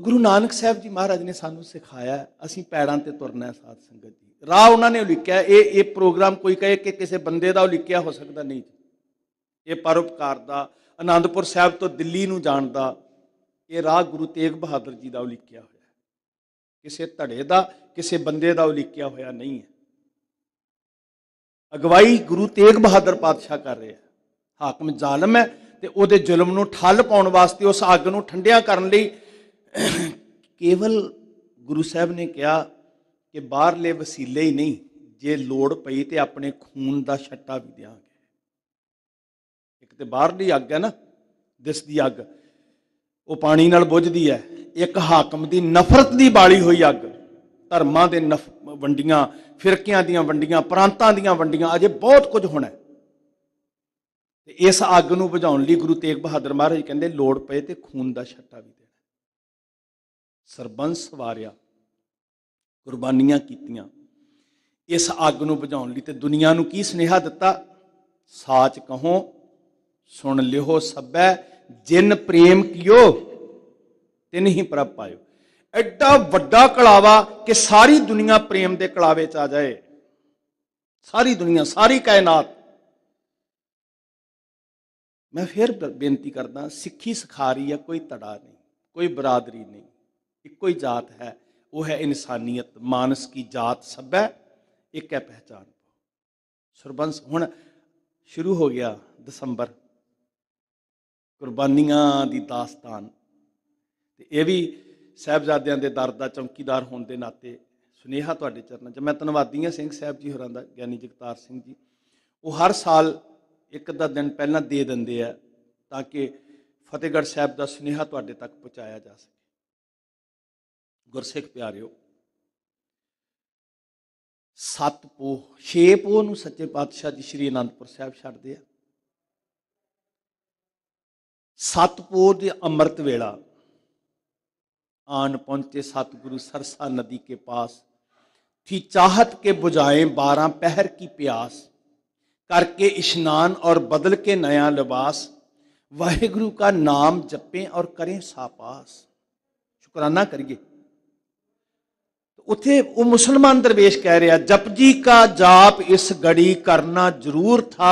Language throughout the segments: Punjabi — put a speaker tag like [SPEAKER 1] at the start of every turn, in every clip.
[SPEAKER 1] ਗੁਰੂ ਨਾਨਕ ਸਾਹਿਬ ਜੀ ਮਹਾਰਾਜ ਨੇ ਸਾਨੂੰ ਸਿਖਾਇਆ ਅਸੀਂ ਪੈੜਾਂ ਤੇ ਤੁਰਨਾ ਹੈ ਸਾਧ ਸੰਗਤ ਜੀ ਰਾਹ ਉਹਨਾਂ ਨੇ ਲਿਖਿਆ ਇਹ ਇਹ ਪ੍ਰੋਗਰਾਮ ਕੋਈ ਕਹੇ ਕਿ ਕਿਸੇ ਬੰਦੇ ਦਾ ਲਿਖਿਆ ਹੋ ਸਕਦਾ ਨਹੀਂ ਇਹ ਪਰਉਪਕਾਰ ਦਾ ਆਨੰਦਪੁਰ ਸਾਹਿਬ ਤੋਂ ਦਿੱਲੀ ਨੂੰ ਜਾਣ ਦਾ ਇਹ ਰਾਹ ਗੁਰੂ ਤੇਗ ਬਹਾਦਰ ਜੀ ਦਾ ਲਿਖਿਆ ਹੋਇਆ ਕਿਸੇ ਧੜੇ ਦਾ ਕਿਸੇ ਬੰਦੇ ਦਾ ਲਿਖਿਆ ਹੋਇਆ ਨਹੀਂ ਹੈ ਅਗਵਾਈ ਗੁਰੂ ਤੇਗ ਬਹਾਦਰ ਪਾਤਸ਼ਾਹ ਕਰ ਰਿਹਾ ਹਾਕਮ ਜ਼ਾਲਮ ਹੈ ਤੇ ਉਹਦੇ ਜ਼ੁਲਮ ਨੂੰ ਠੱਲ ਪਾਉਣ ਵਾਸਤੇ ਉਸ ਅੱਗ ਨੂੰ ਠੰਡਿਆ ਕਰਨ ਲਈ ਕੇਵਲ ਗੁਰੂ ਸਾਹਿਬ ਨੇ ਕਿਹਾ ਕਿ ਬਾਹਰਲੇ ਵਸੀਲੇ ਹੀ ਨਹੀਂ ਜੇ ਲੋੜ ਪਈ ਤੇ ਆਪਣੇ ਖੂਨ ਦਾ ਛੱਟਾ ਵੀ ਦਿਆਂਗੇ ਇੱਕ ਤੇ ਬਾਹਰਲੀ ਅੱਗ ਹੈ ਨਾ ਦਿਸਦੀ ਅੱਗ ਉਹ ਪਾਣੀ ਨਾਲ ਬੁਝਦੀ ਹੈ ਇੱਕ ਹਾਕਮ ਦੀ ਨਫ਼ਰਤ ਦੀ ਬਾਲੀ ਹੋਈ ਅੱਗ ਧਰਮਾਂ ਦੇ ਵੰਡੀਆਂ ਫਿਰਕਿਆਂ ਦੀਆਂ ਵੰਡੀਆਂ ਪ੍ਰਾਂਤਾਂ ਦੀਆਂ ਵੰਡੀਆਂ ਅਜੇ ਬਹੁਤ ਕੁਝ ਹੋਣਾ ਤੇ ਇਸ ਅੱਗ ਨੂੰ ਬੁਝਾਉਣ ਲਈ ਗੁਰੂ ਤੇਗ ਬਹਾਦਰ ਮਹਾਰਾਜ ਕਹਿੰਦੇ ਲੋੜ ਪਏ ਤੇ ਖੂਨ ਦਾ ਛੱਟਾ ਵੀ ਸਰਬੰਸ ਵਾਰਿਆ ਕੁਰਬਾਨੀਆਂ ਕੀਤੀਆਂ ਇਸ ਅੱਗ ਨੂੰ ਬੁਝਾਉਣ ਲਈ ਤੇ ਦੁਨੀਆ ਨੂੰ ਕੀ ਸੁਨੇਹਾ ਦਿੱਤਾ ਸਾਚ ਕਹੋ ਸੁਣ ਲਿਓ ਸਭੈ ਜਿਨ ਪ੍ਰੇਮ ਕੀਓ ਤਿਨ ਹੀ ਪ੍ਰਭ ਪਾਇਓ ਐਡਾ ਵੱਡਾ ਕਲਾਵਾ ਕਿ ਸਾਰੀ ਦੁਨੀਆ ਪ੍ਰੇਮ ਦੇ ਕਲਾਵੇ ਚ ਆ ਜਾਏ ਸਾਰੀ ਦੁਨੀਆ ਸਾਰੀ ਕਾਇਨਾਤ ਮੈਂ ਫਿਰ ਬੇਨਤੀ ਕਰਦਾ ਸਿੱਖੀ ਸਿਖਾਰੀ ਆ ਕੋਈ ਤੜਾ ਨਹੀਂ ਕੋਈ ਬਰਾਦਰੀ ਨਹੀਂ ਇੱਕੋ ਹੀ ਜਾਤ ਹੈ ਉਹ ਹੈ ਇਨਸਾਨੀਅਤ ਮਾਨਸ ਕੀ ਜਾਤ ਸਭੈ ਇੱਕ ਹੈ ਪਹਿਚਾਨ ਸਰਬੰਸ ਹੁਣ ਸ਼ੁਰੂ ਹੋ ਗਿਆ ਦਸੰਬਰ ਕੁਰਬਾਨੀਆਂ ਦੀ ਦਾਸਤਾਨ ਤੇ ਇਹ ਵੀ ਸਹਿਬਜ਼ਾਦਿਆਂ ਦੇ ਦਰ ਦਾ ਚੌਕੀਦਾਰ ਹੋਣ ਦੇ ਨਾਤੇ ਸੁਨੇਹਾ ਤੁਹਾਡੇ ਚਰਨਾਂ 'ਚ ਮੈਂ ਧੰਨਵਾਦੀ ਹਾਂ ਸਿੰਘ ਸਾਹਿਬ ਜੀ ਹੋਰਾਂ ਦਾ ਗਿਆਨੀ ਜਗਤਾਰ ਸਿੰਘ ਜੀ ਉਹ ਹਰ ਸਾਲ ਇੱਕ ਦਾ ਦਿਨ ਪਹਿਲਾਂ ਦੇ ਦਿੰਦੇ ਆ ਤਾਂ ਕਿ ਫਤਿਹਗੜ੍ਹ ਸਾਹਿਬ ਦਾ ਸੁਨੇਹਾ ਤੁਹਾਡੇ ਤੱਕ ਪਹੁੰਚਾਇਆ ਜਾ ਸਕੇ ਗੁਰਸਿੱਖ ਪਿਆਰਿਓ ਸੱਤ ਪੋ ਛੇ ਪੋ ਨੂੰ ਸੱਚੇ ਪਾਤਸ਼ਾਹ ਜੀ ਸ੍ਰੀ ਅਨੰਦਪੁਰ ਸਾਹਿਬ ਛੱਡਦੇ ਆ ਸੱਤ ਪੋ ਦੇ ਅੰਮ੍ਰਿਤ ਵੇਲਾ ਆਨ ਪਹੁੰਚੇ ਸਤਿਗੁਰੂ ਸਰਸਾ ਨਦੀ ਕੇ ਪਾਸ थी ਚਾਹਤ ਕੇ ਬੁਝਾਏ 12 ਪਹਿਰ ਕੀ ਪਿਆਸ ਕਰਕੇ ਇਸ਼ਨਾਨ ਔਰ ਬਦਲ ਕੇ ਨਿਆ ਲਿਬਾਸ ਵਾਹਿਗੁਰੂ ਕਾ ਨਾਮ ਜਪੇ ਔਰ ਕਰੇ ਸਾਪਾਸ ਸ਼ੁਕਰਾਨਾ ਕਰੀਏ ਉੱਥੇ ਉਹ ਮੁਸਲਮਾਨ ਦਰਵੇਸ਼ ਕਹਿ ਰਿਹਾ ਜਪਜੀ ਕਾ ਜਾਪ ਇਸ ਗੜੀ ਕਰਨਾ ਜ਼ਰੂਰ ਥਾ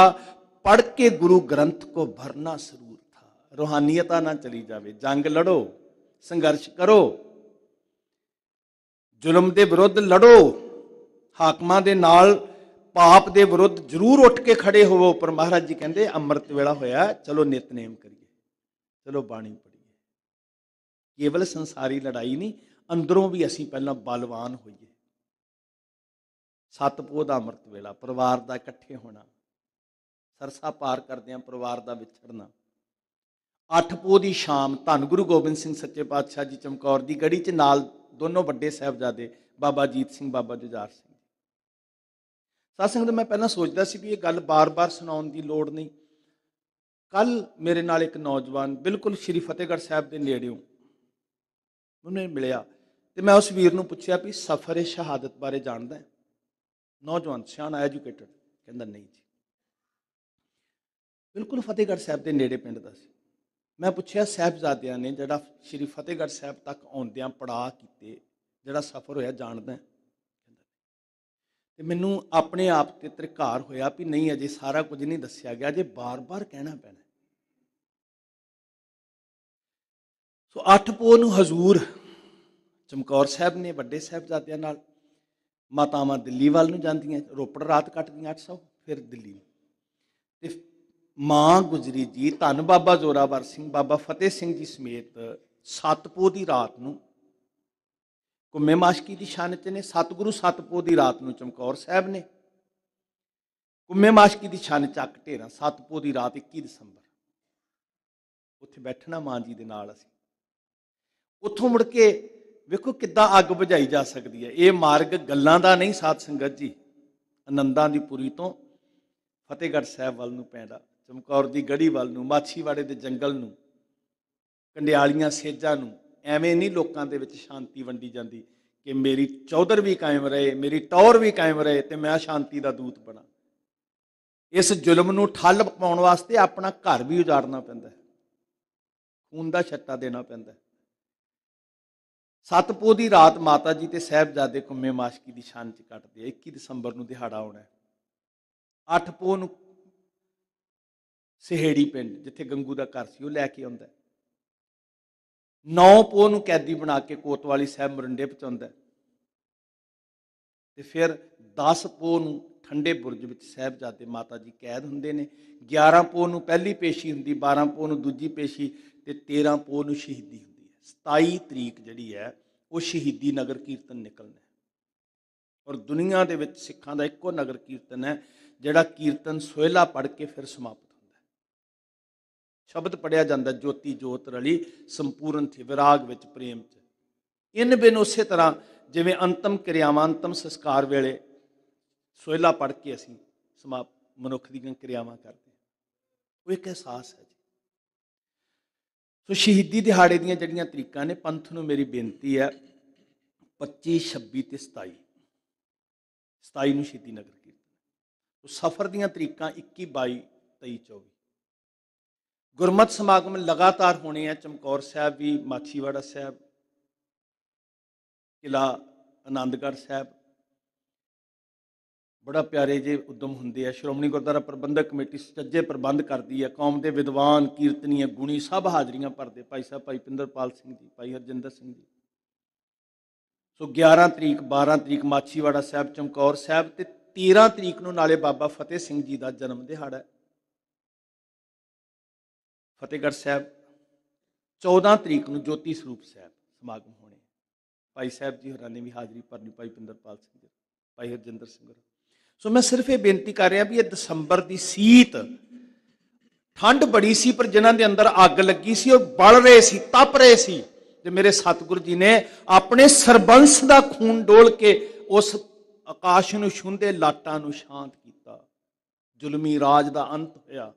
[SPEAKER 1] ਪੜ ਕੇ ਗੁਰੂ ਗ੍ਰੰਥ ਕੋ ਭਰਨਾ ਜ਼ਰੂਰ ਥਾ ਰੋਹਾਨੀਅਤਾ ਨਾ ਚਲੀ ਜਾਵੇ ਜੰਗ ਲੜੋ ਸੰਘਰਸ਼ ਕਰੋ ਜ਼ੁਲਮ ਦੇ ਵਿਰੁੱਧ ਲੜੋ ਹਾਕਮਾਂ ਦੇ ਨਾਲ ਪਾਪ ਦੇ ਵਿਰੁੱਧ ਜ਼ਰੂਰ ਉੱਠ ਕੇ ਖੜੇ ਹੋਵੋ ਪਰ ਮਹਾਰਾਜ ਜੀ ਕਹਿੰਦੇ ਅੰਮ੍ਰਿਤ ਵੇਲਾ ਹੋਇਆ ਚਲੋ ਨਿਤਨੇਮ ਕਰੀਏ ਚਲੋ ਬਾਣੀ ਪੜੀਏ ਕੇਵਲ ਸੰਸਾਰੀ ਲੜਾਈ ਨਹੀਂ ਅੰਦਰੋਂ ਵੀ ਅਸੀਂ ਪਹਿਲਾਂ ਬਲਵਾਨ ਹੋਈਏ ਸਤਪੋਹ ਦਾ ਅੰਮ੍ਰਿਤ ਵੇਲਾ ਪਰਿਵਾਰ ਦਾ ਇਕੱਠੇ ਹੋਣਾ ਸਰਸਾ ਪਾਰ ਕਰਦਿਆਂ ਪਰਿਵਾਰ ਦਾ ਵਿਛੜਨਾ ਅੱਠ ਪੋ ਦੀ ਸ਼ਾਮ ਧੰਨ ਗੁਰੂ ਗੋਬਿੰਦ ਸਿੰਘ ਸੱਚੇ ਪਾਤਸ਼ਾਹ ਜੀ ਚਮਕੌਰ ਦੀ ਗੜੀ 'ਚ ਨਾਲ ਦੋਨੋਂ ਵੱਡੇ ਸਹਿਬਜ਼ਾਦੇ ਬਾਬਾ ਜੀਤ ਸਿੰਘ ਬਾਬਾ ਜੁਝਾਰ ਸਿੰਘ ਸਾਧ ਸੰਗਤ ਮੈਂ ਪਹਿਲਾਂ ਸੋਚਦਾ ਸੀ ਵੀ ਇਹ ਗੱਲ ਬਾਰ-ਬਾਰ ਸੁਣਾਉਣ ਦੀ ਲੋੜ ਨਹੀਂ ਕੱਲ ਮੇਰੇ ਨਾਲ ਇੱਕ ਨੌਜਵਾਨ ਬਿਲਕੁਲ ਸ਼੍ਰੀ ਫਤਿਹਗੜ੍ਹ ਸਾਹਿਬ ਦੇ ਨੇੜਿਓਂ ਉਹਨੇ ਮਿਲਿਆ ਤੇ ਮੈਂ ਉਸ ਵੀਰ ਨੂੰ ਪੁੱਛਿਆ ਵੀ ਸਫਰ-ਏ ਸ਼ਹਾਦਤ ਬਾਰੇ ਜਾਣਦਾ ਹੈ ਨੌਜਵਾਨ ਸਿਆਣ ਐਜੂਕੇਟਡ ਕਹਿੰਦਾ ਨਹੀਂ ਜੀ ਬਿਲਕੁਲ ਫਤਿਹਗੜ੍ਹ ਸਾਹਿਬ ਦੇ ਨੇੜੇ ਪਿੰਡ ਦਾ ਸੀ ਮੈਂ ਪੁੱਛਿਆ ਸਹਿਬਜ਼ਾਦਿਆਂ ਨੇ ਜਿਹੜਾ ਸ਼੍ਰੀ ਫਤਿਹਗੜ੍ਹ ਸਾਹਿਬ ਤੱਕ ਆਉਂਦਿਆਂ ਪੜਾਅ ਕੀਤੇ ਜਿਹੜਾ ਸਫ਼ਰ ਹੋਇਆ ਜਾਣਦਾ ਕਹਿੰਦਾ ਤੇ ਮੈਨੂੰ ਆਪਣੇ ਆਪ ਤੇ ਤ੍ਰਿਕਾਰ ਹੋਇਆ ਵੀ ਨਹੀਂ ਅਜੇ ਸਾਰਾ ਕੁਝ ਨਹੀਂ ਦੱਸਿਆ ਗਿਆ ਜੇ ਬਾਰ-ਬਾਰ ਕਹਿਣਾ ਪੈਣਾ ਸੋ ਅੱਠ ਪੋ ਨੂੰ ਹਜ਼ੂਰ ਚਮਕੌਰ ਸਾਹਿਬ ਨੇ ਵੱਡੇ ਸਹਿਬਜ਼ਾਦਿਆਂ ਨਾਲ ਮਾਤਾਵਾਂ ਦਿੱਲੀ ਵੱਲ ਨੂੰ ਜਾਂਦੀਆਂ ਰੋਪੜ ਰਾਤ ਕੱਟਦੀਆਂ 800 ਫਿਰ ਦਿੱਲੀ ਤੇ ਮਾਂ ਗੁਜਰੀ ਜੀ ਧੰਨ ਬਾਬਾ ਜ਼ੋਰਾਵਰ ਸਿੰਘ ਬਾਬਾ ਫਤਿਹ ਸਿੰਘ ਜੀ ਸਮੇਤ ਸਤਪੋ ਦੀ ਰਾਤ ਨੂੰ ਕੁੰਮੇ ਮਾਸ਼ਕੀ ਦੀ ਸ਼ਾਨ ਤੇ ਨੇ ਸਤਗੁਰੂ ਸਤਪੋ ਦੀ ਰਾਤ ਨੂੰ ਚਮਕੌਰ ਸਾਹਿਬ ਨੇ ਕੁੰਮੇ ਮਾਸ਼ਕੀ ਦੀ ਸ਼ਾਨ ਚੱਕ ਢੇਰਾ ਸਤਪੋ ਦੀ ਰਾਤ 21 ਦਸੰਬਰ ਉੱਥੇ ਬੈਠਣਾ ਮਾਂ ਜੀ ਦੇ ਨਾਲ ਅਸੀਂ ਉੱਥੋਂ ਮੁੜ ਕੇ ਵੇਖੋ ਕਿੱਦਾਂ ਅੱਗ ਬੁਝਾਈ ਜਾ ਸਕਦੀ ਹੈ ਇਹ ਮਾਰਗ ਗੱਲਾਂ ਦਾ ਨਹੀਂ ਸਾਧ ਸੰਗਤ ਜੀ ਆਨੰਦਾਂ ਦੀ ਪੁਰੀ ਤੋਂ ਫਤਿਹਗੜ੍ਹ ਸਾਹਿਬ ਵੱਲ ਨੂੰ ਪੈਂਦਾ ਚਮਕੌਰ ਦੀ ਗੜੀ ਵੱਲ ਨੂੰ ਮਾਛੀਵਾੜੇ ਦੇ ਜੰਗਲ ਨੂੰ ਕੰਡਿਆਲੀਆਂ ਸੇਜਾਂ ਨੂੰ ਐਵੇਂ ਨਹੀਂ ਲੋਕਾਂ ਦੇ ਵਿੱਚ ਸ਼ਾਂਤੀ ਵੰਡੀ ਜਾਂਦੀ ਕਿ ਮੇਰੀ ਚੌਧਰ ਵੀ ਕਾਇਮ ਰਹੇ ਮੇਰੀ ਟੌਰ ਵੀ ਕਾਇਮ ਰਹੇ ਤੇ ਮੈਂ ਸ਼ਾਂਤੀ ਦਾ ਦੂਤ ਬਣਾ ਇਸ ਜ਼ੁਲਮ ਨੂੰ ਠੱਲ ਪਾਉਣ ਵਾਸਤੇ ਆਪਣਾ ਘਰ ਵੀ ਉਜਾੜਨਾ ਪੈਂਦਾ ਹੈ ਖੂਨ ਦਾ ਛੱਟਾ ਦੇਣਾ ਪੈਂਦਾ ਹੈ ਸਤਪੋ ਦੀ ਰਾਤ ਮਾਤਾ ਜੀ ਤੇ ਸਹਿਬਜ਼ਾਦੇ ਕੁੰਮੇ ਮਾਸ਼ਕੀ ਦੀ ਸ਼ਾਨ ਚ ਕੱਟਦੇ ਆ 21 ਦਸੰਬਰ ਨੂੰ ਦਿਹਾੜਾ ਆਉਣਾ ਹੈ 8 ਪੋ ਨੂੰ ਸਿਹੜੀ ਪਿੰਡ ਜਿੱਥੇ ਗੰਗੂ ਦਾ ਘਰ ਸੀ ਉਹ ਲੈ ਕੇ ਆਉਂਦਾ ਨੌ ਪੋ ਨੂੰ ਕੈਦੀ ਬਣਾ ਕੇ ਕੋਤਵਾਲੀ ਸਾਹਿਬ ਮਰੰਡੇ ਪਹੁੰਚਾਉਂਦਾ ਤੇ ਫਿਰ 10 ਪੋ ਨੂੰ ਠੰਡੇ ਬੁਰਜ ਵਿੱਚ ਸਹਿਬਜ਼ਾਦੇ ਮਾਤਾ ਜੀ ਕੈਦ ਹੁੰਦੇ ਨੇ 11 ਪੋ ਨੂੰ ਪਹਿਲੀ ਪੇਸ਼ੀ ਹੁੰਦੀ 12 ਪੋ ਨੂੰ ਦੂਜੀ ਪੇਸ਼ੀ ਤੇ 13 ਪੋ ਨੂੰ ਸ਼ਹੀਦੀ 27 ਤਰੀਕ ਜਿਹੜੀ ਹੈ ਉਹ ਸ਼ਹੀਦੀ ਨਗਰ ਕੀਰਤਨ ਨਿਕਲਣਾ ਔਰ ਦੁਨੀਆ ਦੇ ਵਿੱਚ ਸਿੱਖਾਂ ਦਾ ਇੱਕੋ ਨਗਰ ਕੀਰਤਨ ਹੈ ਜਿਹੜਾ ਕੀਰਤਨ ਸੋਹਿਲਾ ਪੜ ਕੇ ਫਿਰ ਸਮਾਪਤ ਹੁੰਦਾ ਹੈ ਸ਼ਬਦ ਪੜਿਆ ਜਾਂਦਾ ਜੋਤੀ ਜੋਤ ਰਲੀ ਸੰਪੂਰਨ ਥੀ ਵਿਰਾਗ ਵਿੱਚ ਪ੍ਰੇਮ ਚ ਇਨ ਬਿਨ ਉਸੇ ਤਰ੍ਹਾਂ ਜਿਵੇਂ ਅੰਤਮ ਕਿਰਿਆਵਾਂ ਅੰਤਮ ਸੰਸਕਾਰ ਵੇਲੇ ਸੋਹਿਲਾ ਪੜ ਕੇ ਅਸੀਂ ਸਮਾਪ ਮਨੁੱਖ ਦੀਆਂ ਕਿਰਿਆਵਾਂ ਕਰਦੇ ਉਹ ਇੱਕ ਅਹਿਸਾਸ ਹੈ ਜੀ ਸੋ ਸ਼ਹੀਦੀ ਦਿਹਾੜੇ ਦੀਆਂ ਜਿਹੜੀਆਂ ਤਰੀਕਾਂ ਨੇ ਪੰਥ ਨੂੰ ਮੇਰੀ ਬੇਨਤੀ ਹੈ 25 26 ਤੇ 27 27 ਨੂੰ ਸ਼ਹੀਦੀ ਨਗਰ ਕੀਰਤਨ ਸੋ ਸਫਰ ਦੀਆਂ ਤਰੀਕਾਂ 21 22 23 24 ਗੁਰਮਤ ਸਮਾਗਮ ਲਗਾਤਾਰ ਹੋਣੇ ਆ ਚਮਕੌਰ ਸਾਹਿਬ ਵੀ ਮਾਛੀਵਾੜਾ ਸਾਹਿਬ ਕਿਲਾ ਆਨੰਦਗੜ੍ਹ ਸਾਹਿਬ ਬੜਾ ਪਿਆਰੇ ਜੇ ਉਦਮ ਹੁੰਦੇ ਆ ਸ਼੍ਰੋਮਣੀ ਗੁਰਦੁਆਰਾ ਪ੍ਰਬੰਧਕ ਕਮੇਟੀ ਸੱਜੇ ਪ੍ਰਬੰਧ ਕਰਦੀ ਆ ਕੌਮ ਦੇ ਵਿਦਵਾਨ ਕੀਰਤਨੀਏ ਗੁਣੀ ਸਭ ਹਾਜ਼ਰੀਆਂ ਭਰਦੇ ਭਾਈ ਸਾਹਿਬ ਭਾਈ ਪਿੰਦਰਪਾਲ ਸਿੰਘ ਜੀ ਭਾਈ ਹਰਜਿੰਦਰ ਸਿੰਘ ਜੀ ਸੋ 11 ਤਰੀਕ 12 ਤਰੀਕ ਮਾਛੀਵਾੜਾ ਸਾਹਿਬ ਚਮਕੌਰ ਸਾਹਿਬ ਤੇ 13 ਤਰੀਕ ਨੂੰ ਨਾਲੇ ਬਾਬਾ ਫਤਿਹ ਸਿੰਘ ਜੀ ਦਾ ਜਨਮ ਦਿਹਾੜਾ ਫਤਿਹਗੜ ਫਤਿਹਗੜ੍ਹ ਸਾਹਿਬ 14 ਤਰੀਕ ਨੂੰ ਜੋਤੀ ਸਰੂਪ ਸਾਹਿਬ ਸਮਾਗਮ ਹੋਣੇ ਭਾਈ ਸਾਹਿਬ ਜੀ ਹੋਰਾਂ ਨੇ ਵੀ ਹਾਜ਼ਰੀ ਭਰਨੀ ਭਾਈ ਪਿੰਦਰਪਾਲ ਸਿੰਘ ਜੀ ਭਾਈ ਹਰਜਿੰਦਰ ਸਿੰਘ ਜੀ ਸੋ ਮੈਂ ਸਿਰਫ ਇਹ ਬੇਨਤੀ ਕਰ ਰਿਹਾ ਵੀ ਇਹ ਦਸੰਬਰ ਦੀ ਸੀਤ ਠੰਡ ਬੜੀ ਸੀ ਪਰ ਜਿਨ੍ਹਾਂ ਦੇ ਅੰਦਰ ਅੱਗ ਲੱਗੀ ਸੀ ਉਹ ਬਲ ਰਹੇ ਸੀ ਤਪ ਰਹੇ ਸੀ ਤੇ ਮੇਰੇ ਸਤਿਗੁਰੂ ਜੀ ਨੇ ਆਪਣੇ ਸਰਬੰਸ ਦਾ ਖੂਨ ਡੋਲ ਕੇ ਉਸ ਆਕਾਸ਼ ਨੂੰ ਛੁੰਦੇ ਲਾਟਾਂ ਨੂੰ ਸ਼ਾਂਤ ਕੀਤਾ ਜ਼ੁਲਮੀ ਰਾਜ ਦਾ ਅੰਤ ਹੋਇਆ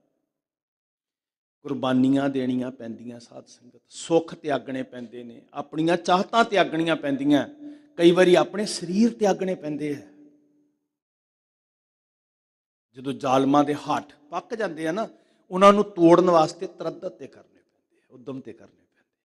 [SPEAKER 1] ਕੁਰਬਾਨੀਆਂ ਦੇਣੀਆਂ ਪੈਂਦੀਆਂ ਸਾਧ ਸੰਗਤ ਸੁੱਖ ਤਿਆਗਣੇ ਪੈਂਦੇ ਨੇ ਆਪਣੀਆਂ ਚਾਹਤਾਂ ਤਿਆਗਣੀਆਂ ਪੈਂਦੀਆਂ ਕਈ ਵਾਰੀ ਆਪਣੇ ਸਰੀਰ ਤਿਆਗਣੇ ਪੈਂਦੇ ਆ ਜਦੋਂ ਜ਼ਾਲਮਾਂ ਦੇ ਹੱਥ ਪੱਕ ਜਾਂਦੇ ਆ ਨਾ ਉਹਨਾਂ ਨੂੰ ਤੋੜਨ ਵਾਸਤੇ ਤਰਦਤ ਤੇ ਕਰਨੇ ਪੈਂਦੇ ਆ ਉਦਮ ਤੇ ਕਰਨੇ